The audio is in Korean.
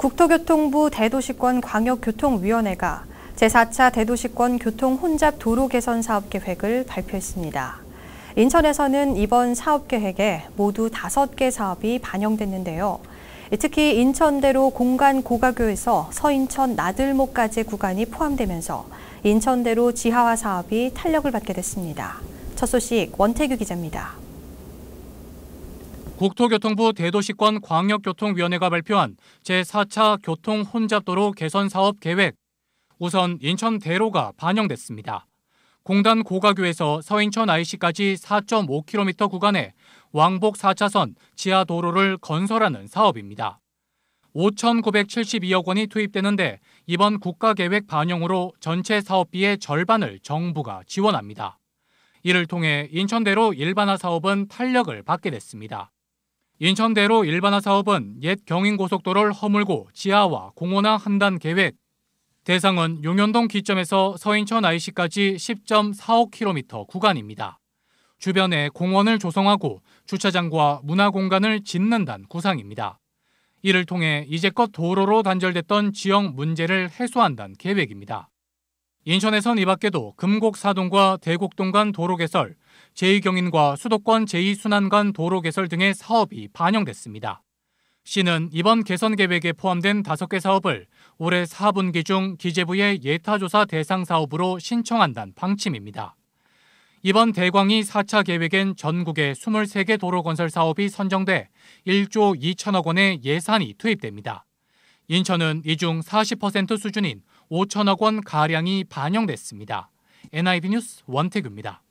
국토교통부 대도시권 광역교통위원회가 제4차 대도시권 교통 혼잡 도로 개선 사업 계획을 발표했습니다. 인천에서는 이번 사업 계획에 모두 5개 사업이 반영됐는데요. 특히 인천대로 공간 고가교에서 서인천 나들목까지 구간이 포함되면서 인천대로 지하화 사업이 탄력을 받게 됐습니다. 첫 소식 원태규 기자입니다. 국토교통부 대도시권 광역교통위원회가 발표한 제4차 교통 혼잡도로 개선 사업 계획. 우선 인천 대로가 반영됐습니다. 공단 고가교에서 서인천 IC까지 4.5km 구간에 왕복 4차선 지하 도로를 건설하는 사업입니다. 5,972억 원이 투입되는데 이번 국가계획 반영으로 전체 사업비의 절반을 정부가 지원합니다. 이를 통해 인천대로 일반화 사업은 탄력을 받게 됐습니다. 인천대로 일반화 사업은 옛 경인고속도로를 허물고 지하와 공원화 한단 계획. 대상은 용현동 기점에서 서인천 IC까지 10.45km 구간입니다. 주변에 공원을 조성하고 주차장과 문화공간을 짓는단 구상입니다. 이를 통해 이제껏 도로로 단절됐던 지역 문제를 해소한단 계획입니다. 인천에선 이 밖에도 금곡사동과 대곡동 간 도로 개설, 제2경인과 수도권 제2순환간 도로 개설 등의 사업이 반영됐습니다. 시는 이번 개선 계획에 포함된 5개 사업을 올해 4분기 중 기재부의 예타조사 대상 사업으로 신청한다는 방침입니다. 이번 대광이 4차 계획엔 전국의 23개 도로 건설 사업이 선정돼 1조 2천억 원의 예산이 투입됩니다. 인천은 이 중 40% 수준인 5천억 원 가량이 반영됐습니다. NIB 뉴스 원태규입니다.